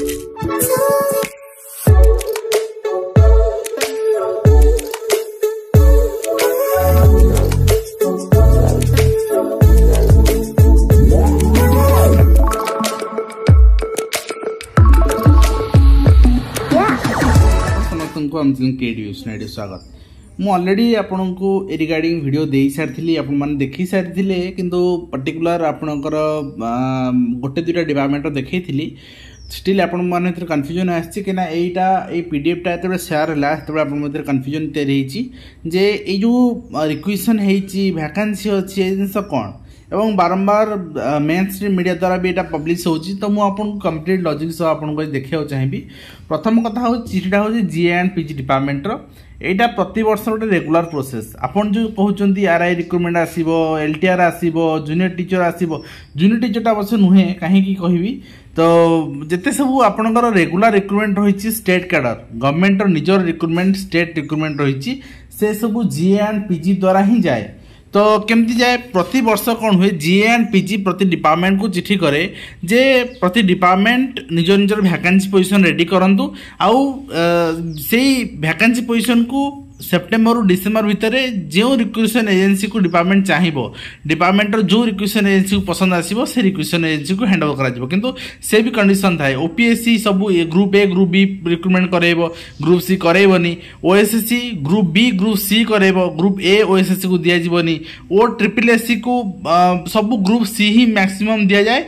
ଆଞ୍ଚଳିକ KD website ସ୍ୱାଗତ ମୁଁ ଅଲରେଡ଼ି ଆପଣଙ୍କୁ ଏ ରିଗାର୍ଡ଼ିଂ ଭିଡ଼ିଓ ଦେଇସାରିଥିଲି ଆପଣମାନେ ଦେଖିସାରିଥିଲେ କିନ୍ତୁ ପର୍ଟିକୁଲାର ଆପଣଙ୍କର ଗୋଟେ ଦୁଇଟା ଡିପାର୍ଟମେଣ୍ଟର ଦେଖେଇଥିଲି স্টিল ଆପଣଙ୍କ ଏଥିରେ କନଫ୍ୟୁଜନ୍ ଆସିଛି କିନା ଏଇଟା ଏଇ ପିଡ଼ିଏଫ୍ଟା ଯେତେବେଳେ ସେୟାର୍ ହେଲା ସେତେବେଳେ ଆପଣଙ୍କ ମଧ୍ୟରେ କନଫ୍ୟୁଜନ୍ ତିଆରି ହେଇଛି ଯେ ଏଇ ଯେଉଁ ରିକ୍ୱେସନ୍ ହେଇଛି ଭ୍ୟାକାନ୍ସି ଅଛି ଏ ଜିନିଷ କ'ଣ এবং বারম্বার মেন স্ট্রিম মিডিয়া দ্বারা বি এটা পব্লিশ হচ্ছে তো মু আপনার কমপ্লিট লজিক সহ আপনার দেখাইব চাহিবি প্রথম কথা হচ্ছে চিঠিটা হচ্ছে জিএ আন্ড পিজি ডিপার্টমেন্টর এইটা প্রতবর্ষ গোটে রেগুলার প্রোসেস আপন যে কুমার আর আই রিক্রুটমেন্ট আসব এলটিআর আসব জুনিয়র টিচর আসব জুনিয়র টিচরটা অবশ্য নুহে কী কহবি ତ ଯେତେ ସବୁ ଆପଣଙ୍କର ରେଗୁଲାର ରିକ୍ରୁଟମେଣ୍ଟ ରହିଛି ଷ୍ଟେଟ୍ କ୍ୟାଡ଼ର ଗଭର୍ଣ୍ଣମେଣ୍ଟର ନିଜର ରିକ୍ରୁଟମେଣ୍ଟ ଷ୍ଟେଟ୍ ରିକ୍ରୁଟମେଣ୍ଟ ରହିଛି ସେସବୁ ଜିଏ ଆଣ୍ଡ ପିଜି ଦ୍ୱାରା ହିଁ ଯାଏ ତ କେମିତି ଯାଏ ପ୍ରତିବର୍ଷ କ'ଣ ହୁଏ ଜିଏ ଆଣ୍ଡ ପିଜି ପ୍ରତି ଡିପାର୍ଟମେଣ୍ଟକୁ ଚିଠି କରେ ଯେ ପ୍ରତି ଡିପାର୍ଟମେଣ୍ଟ ନିଜ ନିଜର ଭ୍ୟାକାନ୍ସି ପୋଜିସନ୍ ରେଡ଼ି କରନ୍ତୁ ଆଉ ସେଇ ଭ୍ୟାକାନ୍ସି ପୋଜିସନ୍କୁ ସେପ୍ଟେମ୍ବରରୁ ଡିସେମ୍ବର ଭିତରେ ଯେଉଁ ରିକ୍ରୁସନ୍ ଏଜେନ୍ସିକୁ ଡିପାର୍ଟମେଣ୍ଟ ଚାହିଁବ ଡିପାର୍ଟମେଣ୍ଟର ଯେଉଁ ରିକ୍ରୁସନ୍ ଏଜେନ୍ସିକୁ ପସନ୍ଦ ଆସିବ ସେ ରିକ୍ରୁସନ୍ ଏଜେନ୍ସିକୁ ହ୍ୟାଣ୍ଡଓଭର କରାଯିବ କିନ୍ତୁ ସେ ବି କଣ୍ଡିସନ୍ ଥାଏ ଓ ପି ଏସ୍ ସି ସବୁ group A group B recruitment କରାଇବ ଗ୍ରୁପ୍ ସି କରାଇବନି O S S C group B group C କରାଇବ group A O S S ସିକୁ ଦିଆଯିବନି ଓ ଟ୍ରିପଲ୍ ଏସ୍ ସିକୁ ସବୁ ଗ୍ରୁପ୍ ସି ହିଁ ମ୍ୟାକ୍ସିମମ୍ ଦିଆଯାଏ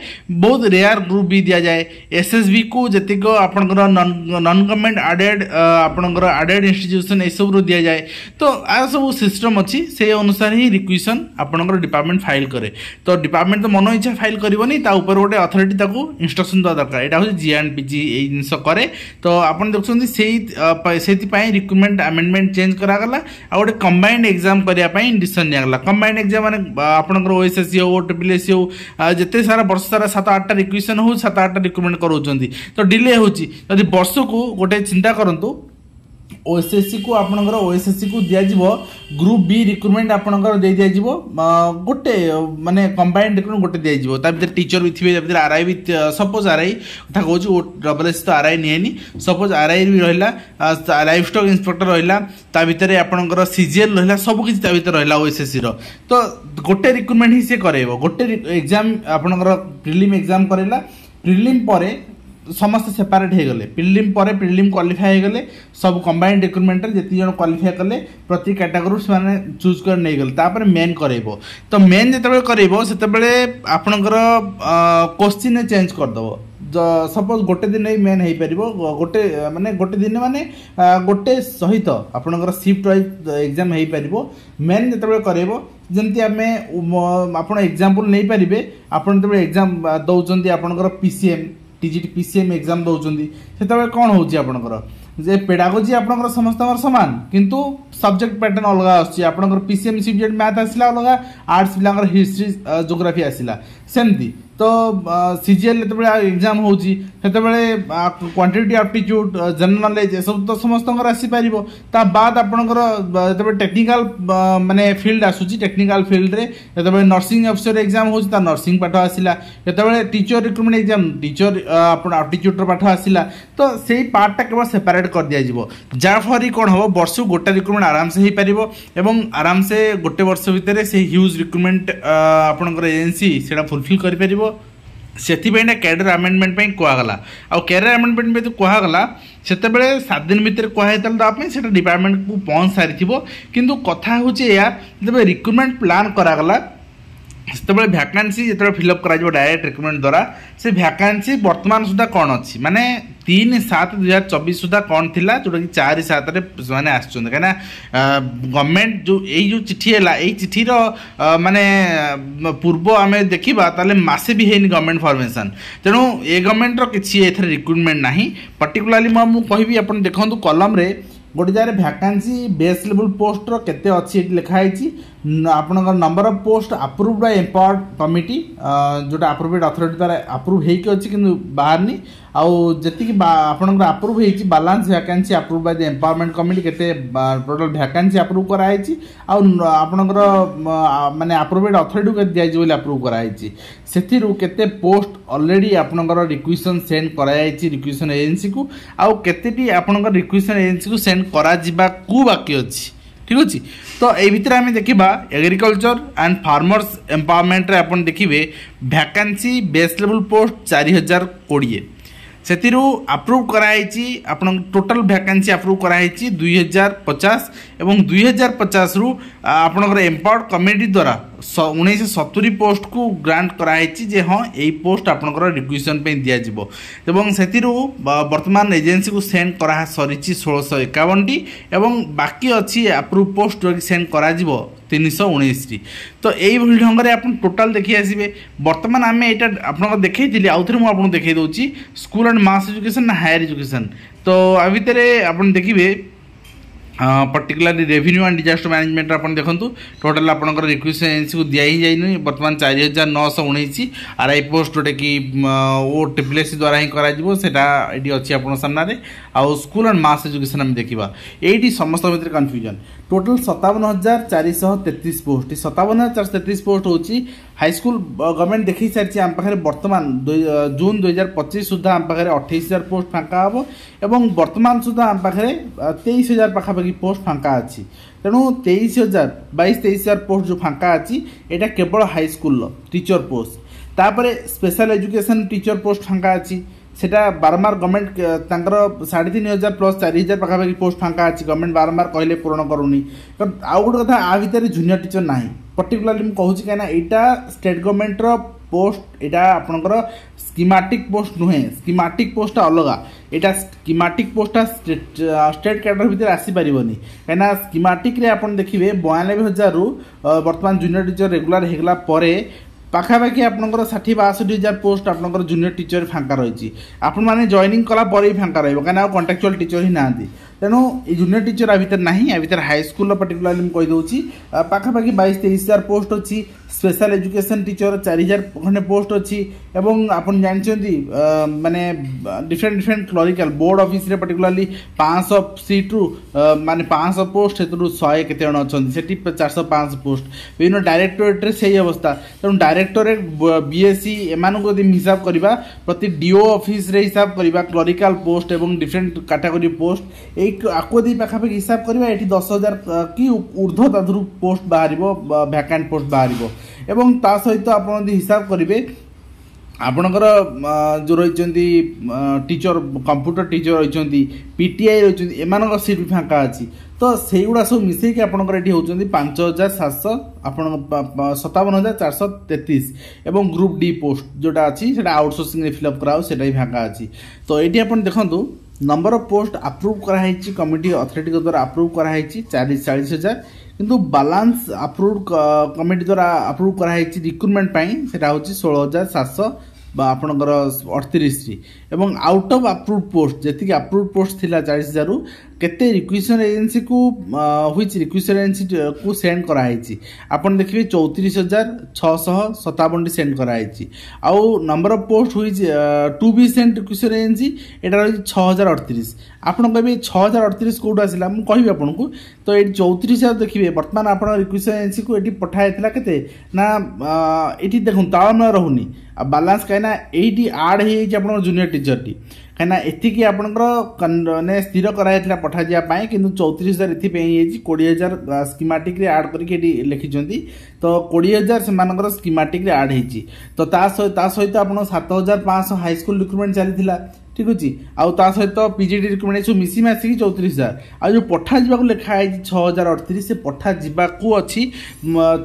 ବହୁତ ରେୟାର ଗ୍ରୁପ୍ ବି ଦିଆଯାଏ ଏସ୍ ଏସ୍ ବିକୁ ଯେତିକ ଆପଣଙ୍କର ନନ୍ ଗଭର୍ଣ୍ଣମେଣ୍ଟ ଆଡ଼େଡ଼୍ ଆପଣଙ୍କର ଆଡ଼େଡ଼୍ ଇନଷ୍ଟିଚ୍ୟୁସନ୍ ଏସବୁରୁ ଦିଆଯାଏ যায় তো આસો વો સિસ્ટમ અછી સે અનુસાર હી રિક્વાશન આપણો ડિપાર્ટમેન્ટ ફાઈલ કરે તો ડિપાર્ટમેન્ટ તો મનોઈચ્છા ફાઈલ કરીબો ની તા ઉપર ઓટી ઓથોરિટી તાકુ ઇન્સ્ટ્રક્શન દો આ દરકાર એડા હો જીએન્ડપીજી એ જનસ કરે તો આપણ દેખસં સેઈ સેતી પાય રિક્રુટમેન્ટ એમેન્ડમેન્ટ ચેન્જ કરા ગલા આ ઓડે કમ્બાઈન્ડ એક્ઝામ કરિયા પાય ઇન્ડિશન ન આ ગલા કમ્બાઈન્ડ એક્ઝામ મને આપણો ઓએસએસસી ઓટી પલેસ હો જેતે સારા વર્ષ સારા સાત આઠ રિક્વાશન હો સાત આઠ રિક્રુટમેન્ટ કરું ચંતી તો ડિલે હોચી જો વર્ષકુ ઓટી ચિંતા કરંતુ ଓଏସ୍ଏସ୍ସିକୁ ଆପଣଙ୍କର ଓଏସ୍ଏସ୍ସିକୁ ଦିଆଯିବ ଗ୍ରୁପ୍ ବି ରିକ୍ରୁଟମେଣ୍ଟ ଆପଣଙ୍କର ଦେଇ ଦିଆଯିବ ଗୋଟେ ମାନେ କମ୍ବାଇଣ୍ଡ ରିକ୍ରୁଟମେଣ୍ଟ ଗୋଟେ ଦିଆଯିବ ତା ଭିତରେ ଟିଚର ବି ଥିବେ ତା ଭିତରେ ଆର୍ଆଇ ବି ସପୋଜ୍ ଆର୍ଆଇ କଥା କହୁଛି ଓ ଡବଲ୍ ଏସ୍ ତ ଆର୍ଆଇ ନିଏନି ସପୋଜ୍ ଆର୍ଆଇ ବି ରହିଲା ଲାଇଫ୍ ଷ୍ଟକ୍ ଇନ୍ସପେକ୍ଟର ରହିଲା ତା ଭିତରେ ଆପଣଙ୍କର ସିଜିଏଲ୍ ରହିଲା ସବୁକିଛି ତା ଭିତରେ ରହିଲା ଓଏସ୍ଏସ୍ସିର ତ ଗୋଟେ ରିକ୍ରୁଟମେଣ୍ଟ ହିଁ ସିଏ କରାଇବ ଗୋଟେ ଏକ୍ଜାମ୍ ଆପଣଙ୍କର ପ୍ରିଲିମ୍ ଏକ୍ଜାମ୍ କରାଇଲା ପ୍ରିଲିମ୍ ପରେ ସମସ୍ତେ ସେପାରେଟ୍ ହୋଇଗଲେ ପ୍ରିଲିମ୍ ପରେ ପ୍ରିଲିମ୍ କ୍ୱାଲିଫାଏ ହୋଇଗଲେ ସବୁ କମ୍ବାଇଣ୍ଡ ରିକ୍ରୁଟମେଣ୍ଟରେ ଯେତିକି ଜଣ କ୍ୱାଲିଫାଏ କଲେ ପ୍ରତି କ୍ୟାଟାଗୋରୀ ସେମାନେ ଚୁଜ୍ କରି ନେଇଗଲେ ତାପରେ ମେନ୍ କରେଇବ ତ ମେନ୍ ଯେତେବେଳେ କରେଇବ ସେତେବେଳେ ଆପଣଙ୍କର କୋଶ୍ଚିନ୍ ଚେଞ୍ଜ କରିଦେବ ସପୋଜ୍ ଗୋଟେ ଦିନ ହିଁ ମେନ୍ ହେଇପାରିବ ଗୋଟେ ମାନେ ଗୋଟେ ଦିନ ମାନେ ଗୋଟେ ସହିତ ଆପଣଙ୍କର ସିଫ୍ଟ ୱାଇଜ୍ ଏକ୍ଜାମ୍ ହେଇପାରିବ ମେନ୍ ଯେତେବେଳେ କରେଇବ ଯେମିତି ଆମେ ଆପଣ ଏକ୍ଜାମ୍ପଲ୍ ନେଇପାରିବେ ଆପଣ ଯେତେବେଳେ ଏକ୍ଜାମ୍ ଦେଉଛନ୍ତି ଆପଣଙ୍କର P C M TG PCM exam से कौन हो पेडागोजी आप समस्त सामान कितु सब्जेक्ट पैटर्न अलग आसमर पीसीएम सब्जेक्ट मैथ आसा अलग आर्ट्स पीला हिस्ट्री जोग्राफी आसा सेमती ତ ସିଜିଏଲ୍ ଯେତେବେଳେ ଏକ୍ଜାମ୍ ହେଉଛି ସେତେବେଳେ କ୍ୱାଣ୍ଟିଟି ଆପ୍ଟିଚ୍ୟୁଡ଼୍ ଜେନେରାଲ୍ ନଲେଜ୍ ଏସବୁ ତ ସମସ୍ତଙ୍କର ଆସିପାରିବ ତା ବାଦ୍ ଆପଣଙ୍କର ଯେତେବେଳେ ଟେକ୍ନିକାଲ୍ ମାନେ ଫିଲ୍ଡ ଆସୁଛି ଟେକ୍ନିକାଲ୍ ଫିଲ୍ଡରେ ଯେତେବେଳେ ନର୍ସିଂ ଅଫିସର ଏକ୍ଜାମ୍ ହେଉଛି ତା ନର୍ସିଂ ପାଠ ଆସିଲା ଯେତେବେଳେ ଟିଚର୍ ରିକ୍ରୁଟମେଣ୍ଟ ଏକ୍ଜାମ୍ ଟିଚର୍ ଆପଣ ଆପ୍ଟିଚ୍ୟୁଡ଼୍ର ପାଠ ଆସିଲା ତ ସେଇ ପାର୍ଟଟା କେବଳ ସେପାରେଟ୍ କରିଦିଆଯିବ ଯାହାଫଳରେ କ'ଣ ହେବ ବର୍ଷକୁ ଗୋଟେ ରିକ୍ରୁଟମେଣ୍ଟ ଆରାମସେ ହୋଇପାରିବ ଏବଂ ଆରାମସେ ଗୋଟେ ବର୍ଷ ଭିତରେ ସେହି ହ୍ୟୁଜ୍ ରିକ୍ରୁଟମେଣ୍ଟ ଆପଣଙ୍କର ଏଜେନ୍ସି ସେଇଟା ଫୁଲଫିଲ୍ କରିପାରିବ ସେଥିପାଇଁଟା କ୍ୟାଡ଼ର ଆମେଣ୍ଡମେଣ୍ଟ ପାଇଁ କୁହାଗଲା ଆଉ କ୍ୟାରିୟର ଆମେଣ୍ଡମେଣ୍ଟ ପାଇଁ ଯେଉଁ କୁହାଗଲା ସେତେବେଳେ ସାତ ଦିନ ଭିତରେ କୁହାହେଇଥିଲା ଦେବା ପାଇଁ ସେଇଟା ଡିପାର୍ଟମେଣ୍ଟକୁ ପହଞ୍ଚି ସାରିଥିବ କିନ୍ତୁ କଥା ହେଉଛି ଏହା ଯେତେବେଳେ ରିକ୍ରୁଟମେଣ୍ଟ ପ୍ଲାନ୍ କରାଗଲା ସେତେବେଳେ ଭ୍ୟାକାନ୍ସି ଯେତେବେଳେ ଫିଲ୍ଅପ୍ କରାଯିବ ଡାଇରେକ୍ଟ ରିକ୍ରୁଟମେଣ୍ଟ ଦ୍ୱାରା ସେ ଭ୍ୟାକାନ୍ସି ବର୍ତ୍ତମାନ ସୁଦ୍ଧା କ'ଣ ଅଛି ମାନେ তিন সাত দুই হাজার চবিশ সুদ্ধা কণ লা যেটাকি চারি সাতরে সে আসছেন কিনা গভর্নমেন্ট যে এই যে চিঠি হল এই চিঠির মানে পূর্ব আমি দেখিবা তাহলে মাসে বি হয়নি গভর্নমেন্ট ফর্মেসন তেণু এ গভর্নমেন্টর কিছু এর রিক্রুটমেন্ট না পার্টিকুলারলি মু কবি আপনার দেখুন কলমরে ଗୋଟେ ଜାଗାରେ ଭ୍ୟାକାନ୍ସି ବେସ୍ ଲେବୁଲ୍ ପୋଷ୍ଟର କେତେ ଅଛି ଏଠି ଲେଖାହେଇଛି ଆପଣଙ୍କର number of post approve by empowered committee ଯେଉଁଟା ଆପ୍ରୁଭେଡ଼ ଅଥରିଟି ଦ୍ୱାରା ଆପ୍ରୁଭ୍ ହେଇକି ଅଛି କିନ୍ତୁ ବାହାରିନି ଆଉ ଯେତିକି ଆପଣଙ୍କର ଆପ୍ରୁଭ୍ ହେଇଛି balance vacancy approve by the empowerment committee କେତେ ଟୋଟାଲ୍ ଭ୍ୟାକାନ୍ସି ଆପ୍ରୁଭ୍ କରାହେଇଛି ଆଉ ଆପଣଙ୍କର ମାନେ ଆପ୍ରୁଭେଡ଼ ଅଥରିଟିକୁ କେତେ ଦିଆଯାଇଛି ବୋଲି ଆପ୍ରୁଭ୍ କରାହେଇଛି ସେଥିରୁ କେତେ ପୋଷ୍ଟ ଅଲରେଡ଼ି ଆପଣଙ୍କର ରିକ୍ୱେସନ୍ ସେଣ୍ଡ କରାଯାଇଛି ରିକ୍ୱେସନ୍ ଏଜେନ୍ସିକୁ ଆଉ କେତେଟି ଆପଣଙ୍କ ରିକ୍ୱେସନ୍ ଏଜେନ୍ସିକୁ ସେଣ୍ଡ କରାଯିବାକୁ ବାକି ଅଛି ଠିକ୍ ଅଛି ତ ଏଇ ଭିତରେ ଆମେ ଦେଖିବା ଏଗ୍ରିକଲଚର୍ ଆଣ୍ଡ ফার্মর্স এম্পাওয়ারমেন্টরে ଆପଣ ଦେଖିବେ ভ্যাকান্সি ବେସ୍ ଲେବୁଲ୍ ପୋଷ୍ଟ ଚାରି ହଜାର କୋଡ଼ିଏ ସେଥିରୁ ଆପ୍ରୁଭ୍ କରାହେଇଛି ଆପଣଙ୍କ ଟୋଟାଲ୍ ଭ୍ୟାକାନ୍ସି ଆପ୍ରୁଭ୍ କରାହେଇଛି ଦୁଇ ହଜାର ପଚାଶ ଏବଂ ଦୁଇ ହଜାର ପଚାଶରୁ ଆପଣଙ୍କର ଏମ୍ପାୱାର୍ଡ଼ କମିଟି ଦ୍ୱାରା ଉଣେଇଶହ ସତୁରି ପୋଷ୍ଟକୁ ଗ୍ରାଣ୍ଟ କରାହେଇଛି ଯେ ହଁ ଏଇ ପୋଷ୍ଟ ଆପଣଙ୍କର ରିକ୍ୱିଜିସନ୍ ପାଇଁ ଦିଆଯିବ ଏବଂ ସେଥିରୁ ବର୍ତ୍ତମାନ ଏଜେନ୍ସିକୁ ସେଣ୍ଡ କରା ସରିଛି ଷୋଳଶହ ଏକାବନଟି ଏବଂ ବାକି ଅଛି ଆପ୍ରୁଭ୍ ପୋଷ୍ଟ ଯେଉଁଟାକି ସେଣ୍ଡ କରାଯିବ ତିନିଶହ ଉଣେଇଶଟି ତ ଏଇଭଳି ଢଙ୍ଗରେ ଆପଣ ଟୋଟାଲ୍ ଦେଖି ଆସିବେ ବର୍ତ୍ତମାନ ଆମେ ଏଇଟା ଆପଣଙ୍କ ଦେଖେଇଥିଲି ଆଉଥରେ ମୁଁ ଆପଣଙ୍କୁ ଦେଖେଇ ଦେଉଛି ସ୍କୁଲ୍ ଆଣ୍ଡ ମାସ୍ ଏଜୁକେସନ୍ ନା ହାୟର ଏଜୁକେସନ୍ ତ ଆ ଭିତରେ ଆପଣ ଦେଖିବେ particularly revenue and disaster management आज देखते टोटाल आपंकर रिक्वेस्ट को दि ही जाइन बर्तमान चार हजार नौश उन्नीस आर आई पोस्ट जोटा कि ओ ट्रिपल एस द्वारा ही करा ये अच्छी आपड़ सामने आउ स्कूल एंड मास एजुकेशन आम देखा ये समस्त भेतर कन्फ्यूजन टोटाल सतावन हजार चार शह तेतीस पोस्ट सतावन हजार चार तेतीस पोस्ट हूँ হাইস্কুল গভর্নমেন্ট দেখি সারিছে আম বর্তমান জুন দুই হাজার পঁচিশ সুদ্ধা আম পাখে অঠেইশ হাজার পোস্ট ফাঁকা হব এবং বর্তমান সুদ্ধা আম তেইশ হাজার পাখাপাখি পোস্ট ফাঁকা আছে তেমন তেইশ হাজার বাইশ তেইশ হাজার পোস্ট যে ফাঁকা আছে এটা কেবল হাইস্কুল টিচর পোস্ট তাপরে স্পেশাল এজুকেশন টিচর পোস্ট ফাঁকা আছে সেটা বারম্বার গভর্নমেন্ট তাঁর সাড়ে তিন হাজার প্লস চারি হাজার পাখাপাখি পোস্ট ফাঁকা আছে গভর্নমেন্ট বারম্বার কহিলে পূরণ করুনি আউ গোটে কথা আ ভিতরে জুনিয়র টিচর নাই ପର୍ଟିକୁଲାରଲି ମୁଁ କହୁଛି କାହିଁକିନା ଏଇଟା ଷ୍ଟେଟ୍ ଗଭର୍ଣ୍ଣମେଣ୍ଟର ପୋଷ୍ଟ ଏଇଟା ଆପଣଙ୍କର ସ୍କିମାଟିକ୍ ପୋଷ୍ଟ ନୁହେଁ ସ୍କିମାଟିକ୍ ପୋଷ୍ଟଟା ଅଲଗା ଏଇଟା ସ୍କିମାଟିକ୍ ପୋଷ୍ଟଟା ଷ୍ଟେଟ୍ କ୍ୟାଡର ଭିତରେ ଆସିପାରିବନି କାହିଁକିନା ସ୍କିମାଟିକ୍ରେ ଆପଣ ଦେଖିବେ ବୟାନବେ ହଜାରରୁ ବର୍ତ୍ତମାନ ଜୁନିୟର ଟିଚର ରେଗୁଲାର ହେଇଗଲା ପରେ ପାଖାପାଖି ଆପଣଙ୍କର ଷାଠିଏ ବାଷଠି ହଜାର ପୋଷ୍ଟ ଆପଣଙ୍କର ଜୁନିୟର ଟିଚର ଫାଙ୍କା ରହିଛି ଆପଣମାନେ ଜଏନିଂ କଲା ପରେ ବି ଫାଙ୍କା ରହିବ କାହିଁକିନା ଆଉ କଣ୍ଟ୍ରାକ୍ଚୁଆଲ୍ ଟିଚର ହିଁ ନାହାନ୍ତି ତେଣୁ ଏଇ ଜୁନିୟର ଟିଚର ଆ ଭିତରେ ନାହିଁ ଆ ଭିତରେ ହାଇସ୍କୁଲର ପର୍ଟିକୁଲାରଲି ମୁଁ କହିଦେଉଛି ପାଖାପାଖି ବାଇଶ ତେଇଶ ହଜାର ପୋଷ୍ଟ ଅଛି ସ୍ପେଶାଲ ଏଜୁକେସନ୍ ଟିଚର ଚାରି ହଜାର ଖଣ୍ଡେ ପୋଷ୍ଟ ଅଛି ଏବଂ ଆପଣ ଜାଣିଛନ୍ତି ମାନେ ଡିଫରେଣ୍ଟ ଡିଫରେଣ୍ଟ କ୍ଲରିକାଲ ବୋର୍ଡ ଅଫିସରେ ପର୍ଟିକୁଲାରଲି ପାଞ୍ଚଶହ ସିଟ୍ରୁ ମାନେ ପାଞ୍ଚଶହ ପୋଷ୍ଟ ସେଥିରୁ ଶହେ କେତେ ଜଣ ଅଛନ୍ତି ସେଠି ଚାରିଶହ ପାଞ୍ଚଶହ ପୋଷ୍ଟ ବିଭିନ୍ନ ଡାଇରେକ୍ଟୋରେଟ୍ରେ ସେଇ ଅବସ୍ଥା ତେଣୁ ଡାଇରେକ୍ଟୋରେଟ୍ ସି ଏମାନଙ୍କୁ ଯଦି ହିସାବ କରିବା ପ୍ରତି ଡିଓ ଅଫିସରେ ହିସାବ କରିବା କ୍ଲରିକାଲ ପୋଷ୍ଟ ଏବଂ ଡିଫରେଣ୍ଟ କାଟାଗୋରୀ ପୋଷ୍ଟ ଏଇ ଆକୁ ଯଦି ପାଖାପାଖି ହିସାବ କରିବା ଏଠି ଦଶ ହଜାର କି ଉର୍ଦ୍ଧ୍ୱ ତା ଦେହରୁ ପୋଷ୍ଟ ବାହାରିବ ଭ୍ୟାକାଣ୍ଟ ପୋଷ୍ଟ ବାହାରିବ ଏବଂ ତା ସହିତ ଆପଣ ଯଦି ହିସାବ କରିବେ ଆପଣଙ୍କର ଯେଉଁ ରହିଛନ୍ତି ଟିଚର କମ୍ପ୍ୟୁଟର ଟିଚର ରହିଛନ୍ତି ପିଟିଆଇ ରହିଛନ୍ତି ଏମାନଙ୍କ ସିଟ୍ ବି ଫାଙ୍କା ଅଛି ତ ସେଇଗୁଡ଼ା ସବୁ ମିଶାଇକି ଆପଣଙ୍କର ଏଠି ହେଉଛନ୍ତି ପାଞ୍ଚ ହଜାର ସାତଶହ ଆପଣଙ୍କ ସତାବନ ହଜାର ଚାରିଶହ ତେତିଶ ଏବଂ ଗ୍ରୁପ୍ ଡି ପୋଷ୍ଟ ଯେଉଁଟା ଅଛି ସେଇଟା ଆଉଟସୋର୍ସିଂରେ ଫିଲ୍ଅପ୍ କରାହେଉଛି ସେଇଟା ବି ଫାଙ୍କା ଅଛି ତ ଏଇଠି ଆପଣ ଦେଖନ୍ତୁ ନମ୍ବର ଅଫ୍ ପୋଷ୍ଟ ଆପ୍ରୁଭ୍ କରାହେଇଛି କମିଟି ଅଥରିଟିଙ୍କ ଦ୍ୱାରା ଆପ୍ରୁଭ୍ କରାହେଇଛି ଚାରି ଚାଳିଶ ହଜାର କିନ୍ତୁ ବାଲାନ୍ସ ଆପ୍ରୁଭ୍ କମିଟି ଦ୍ୱାରା ଆପ୍ରୁଭ୍ କରାହେଇଛି ରିକ୍ରୁଟମେଣ୍ଟ ପାଇଁ ସେଇଟା ହେଉଛି ଷୋହଳ ହଜାର ସାତଶହ বা আপনার অড়তিশটি এবং আউট অফ আপ্রুভ পোস্ট যেত আপ্রুভ পোস্ট লা চাশ হাজার কেতে রিকুইশন এজেন্সি কু হুইচ রিকুইশন এজেন্সি কু সেন্ড করা হয়েছে আপনার দেখবে চৌত্রিশ হাজার ছশহ সতাবনটি সেন্ড করা হয়েছে আউ number of post which to be send requisition agency এটা রয়েছে ছ হাজার অড়তিশ আপনার কবে ছ হাজার অড়তিশ কোটু আসলে আমি কবি আপনার তো এটি চৌত্রিশ হাজার দেখবে বর্তমান আপনার রিকুইশন এজেন্সি কু এটি পঠা হয়েছিল কেতে না এটি দেখুন তাল মেল রহুনি ଆଉ ବାଲାନ୍ସ କାହିଁକିନା ଏଇଠି ଆଡ଼୍ ହେଇଯାଇଛି ଆପଣଙ୍କ ଜୁନିୟର ଟିଚରଟି କାହିଁକିନା ଏତିକି ଆପଣଙ୍କର ମାନେ ସ୍ଥିର କରାଯାଇଥିଲା ପଠାଯିବା ପାଇଁ କିନ୍ତୁ ଚଉତିରିଶ ହଜାର ଏଥିପାଇଁ ହେଇଯାଇଛି କୋଡ଼ିଏ ହଜାର ସ୍କିମାଟିକ୍ରେ ଆଡ଼୍ କରିକି ଏଠି ଲେଖିଛନ୍ତି ତ କୋଡ଼ିଏ ହଜାର ସେମାନଙ୍କର ସ୍କିମାଟିକ୍ରେ ଆଡ଼୍ ହେଇଛି ତ ତା ସହିତ ତା ସହିତ ଆପଣ ସାତ ହଜାର ପାଞ୍ଚଶହ ହାଇସ୍କୁଲ ରିକ୍ରୁଟମେଣ୍ଟ ଚାଲିଥିଲା ঠিক ଅଛି ଆଉ ତା ସହିତ ପି ଜି ଡି ରିକ୍ରୁଟମେଣ୍ଟ ଏସବୁ ମିଶିମାସିକି ଚଉତିରିଶ ହଜାର ଆଉ ଯେଉଁ ପଠା ଯିବାକୁ ଲେଖା ହେଇଛି ଛଅ ହଜାର ଅଠତିରିଶ ସେ ପଠା ଯିବାକୁ ଅଛି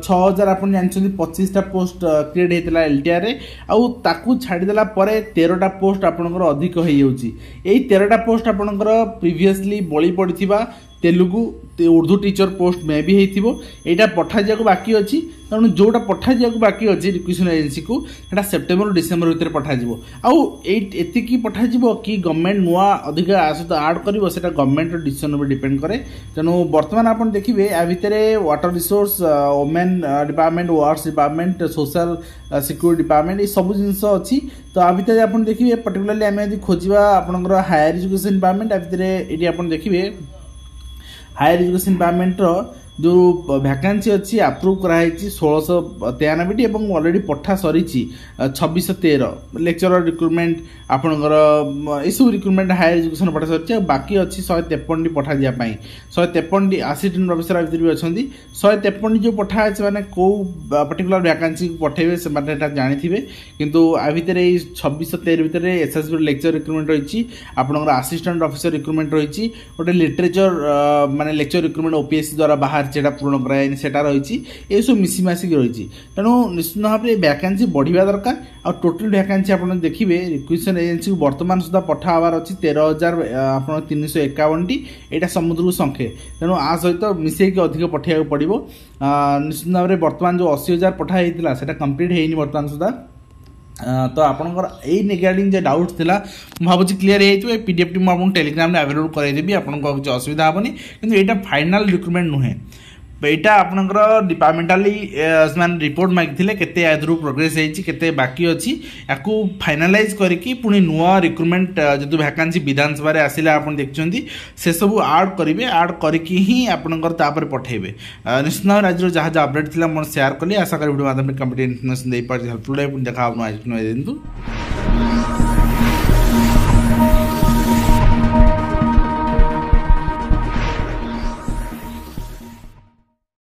ଛଅ ହଜାର ଆପଣ ଜାଣିଛନ୍ତି ପଚିଶଟା ପୋଷ୍ଟ କ୍ରିଏଟ୍ ହେଇଥିଲା ଏଲ୍ ଟି ଆର୍ରେ ଆଉ ତାକୁ ଛାଡ଼ିଦେଲା ପରେ ତେରଟା ପୋଷ୍ଟ ଆପଣଙ୍କର ଅଧିକ ହେଇଯାଉଛି ଏଇ ତେରଟା ପୋଷ୍ଟ ଆପଣଙ୍କର ପ୍ରିଭିୟସଲି ବଳି ପଡ଼ିଥିବା Telugu Urdu teacher post maybe ହେଇଥିବ ଏଇଟା ପଠାଯିବାକୁ ବାକି ଅଛି ତେଣୁ ଯେଉଁଟା ପଠାଯିବାକୁ ବାକି ଅଛି ରିକ୍ରୁସନ୍ ଏଜେନ୍ସିକୁ ସେଇଟା ସେପ୍ଟେମ୍ବର ଡିସେମ୍ବର ଭିତରେ ପଠାଯିବ ଆଉ ଏଇ ଏତିକି ପଠାଯିବ କି ଗଭର୍ଣ୍ଣମେଣ୍ଟ ନୂଆ ଅଧିକ ଆ ସହିତ ଆଡ଼୍ କରିବ ସେଇଟା ଗଭର୍ଣ୍ଣମେଣ୍ଟର ଡିସିସନ୍ ଉପରେ ଡିପେଣ୍ଡ କରେ ତେଣୁ ବର୍ତ୍ତମାନ ଆପଣ ଦେଖିବେ ଆ ଭିତରେ water resource women department wards department social security department ଏଇ ସବୁ ଜିନିଷ ଅଛି ତ ଆ ଭିତରେ ଆପଣ ଦେଖିବେ ପର୍ଟିକୁଲାରଲି ଆମେ ଯଦି ଖୋଜିବା ଆପଣଙ୍କର ହାୟର ଏଜୁକେସନ୍ ଡିପାର୍ଟମେଣ୍ଟ ଆ ଭିତରେ ଏଠି ଆପଣ ଦେଖିବେ হায়ার ଏଜୁକେସନ୍ ଡିପାର୍ଟମେଣ୍ଟର ଯେଉଁ ଭ୍ୟାକାନ୍ସି ଅଛି ଆପ୍ରୁଭ୍ କରାହେଇଛି ଷୋହଳଶହ ତେୟାନବେଟି ଏବଂ ଅଲରେଡ଼ି ପଠା ସରିଛି ଛବିଶହ ତେର ଲେକ୍ଚରର ରିକ୍ରୁଟମେଣ୍ଟ ଆପଣଙ୍କର ଏସବୁ ରିକ୍ରୁଟମେଣ୍ଟ ହାୟର ଏଜୁକେସନ୍ ପଠା ସରିଛି ଆଉ ବାକି ଅଛି ଶହେ ତେପନଟି ପଠାଯିବା ପାଇଁ ଶହେ ତେପନଟି ଆସିଷ୍ଟାଣ୍ଟ ପ୍ରଫେସର ଭିତରେ ବି ଅଛନ୍ତି ଶହେ ତେପନଟି ଯେଉଁ ପଠା ଅଛି ମାନେ କେଉଁ ପର୍ଟିକୁଲାର ଭ୍ୟାକାନ୍ସିକୁ ପଠାଇବେ ସେମାନେ ଏଇଟା ଜାଣିଥିବେ କିନ୍ତୁ ଆ ଭିତରେ ଏଇ ଛବିଶହ ତେର ଭିତରେ ଏସ୍ଏସ୍ବିର ଲେକ୍ଚର ରିକ୍ରୁଟମେଣ୍ଟ ରହିଛି ଆପଣଙ୍କର ଆସିଷ୍ଟାଣ୍ଟ ଅଫିସର ରିକ୍ରୁଟମେଣ୍ଟ ରହିଛି ଗୋଟେ ଲିଟରେଚର ମାନେ ଲେକ୍ଚର ରିକ୍ରୁଟମେଣ୍ଟ ଓପିଏସ୍ସି ଦ୍ୱାରା ବାହାର ଚାର୍ଜ যেটা পূরণ করায়নি সেটা রয়েছে এইসব মিশিমাশিকি রয়েছে তেমন নিশ্চিত ভাবে ভ্যাকান্সি বঢ়িবা দরকার আর টোটাল ভ্যাকান্সি আপনার দেখবে রিকুইশন এজেন্সি বর্তমান সুদ্ধা পঠা হবার অছি তের হাজার আপনার তিনশো একাবনটি এটা সমুদ্রকু সংখ্যে তেমন আ সহিত মিশাইকি অধিক পঠাইବାକୁ পড়ব নিশ্চিত ভাবে বর্তমান যে অশী হাজার পঠা হয়েছিল সেটা কমপ্লিট হয়নি বর্তমান সুদ্ধা ତ ଆପଣଙ୍କର ଏଇ ରିଗାର୍ଡ଼ିଂ ଯେ ଡାଉଟ୍ ଥିଲା ମୁଁ ଭାବୁଛି କ୍ଲିଅର୍ ହେଇଯାଇଥିବ ଏ ପିଡ଼ିଏଫ୍ଟି ମୁଁ ଆପଣଙ୍କୁ ଟେଲିଗ୍ରାମରେ ଆଭେଲେବୁଲ୍ କରାଇଦେବି ଆପଣଙ୍କୁ କିଛି ଅସୁବିଧା ହେବନି କିନ୍ତୁ ଏଇଟା ଫାଇନାଲ୍ ରିକ୍ରୁଟମେଣ୍ଟ ନୁହେଁ ଏଇଟା ଆପଣଙ୍କର ଡିପାର୍ଟମେଣ୍ଟାଲି ସେମାନେ ରିପୋର୍ଟ ମାଗିଥିଲେ କେତେ ଏଥିରୁ ପ୍ରୋଗ୍ରେସ୍ ହେଇଛି କେତେ ବାକି ଅଛି ୟାକୁ ଫାଇନାଲାଇଜ୍ କରିକି ପୁଣି ନୂଆ ରିକ୍ରୁଟମେଣ୍ଟ ଯେହେତୁ ଭ୍ୟାକାନ୍ସି ବିଧାନସଭାରେ ଆସିଲା ଆପଣ ଦେଖୁଛନ୍ତି ସେସବୁ ଆଡ଼୍ କରିବେ ଆଡ଼୍ କରିକି ହିଁ ଆପଣଙ୍କର ତାପରେ ପଠାଇବେ ନିଶ୍ଚିତ ଭାବରେ ଆଜିର ଯାହା ଯାହା ଅପଡ଼େଟ୍ ଥିଲା ମୁଁ ସେୟାର କଲି ଆଶା କরি ଭିଡ଼ିଓ ମାଧ୍ୟମରେ କମ୍ପ୍ଲିଟ୍ ଇନଫର୍ମେସନ୍ ଦେଇପାରିଛି ହେଲ୍ପଫୁଲ୍ ଦେଖା ହେବ ନୂଆ ଦିଅନ୍ତୁ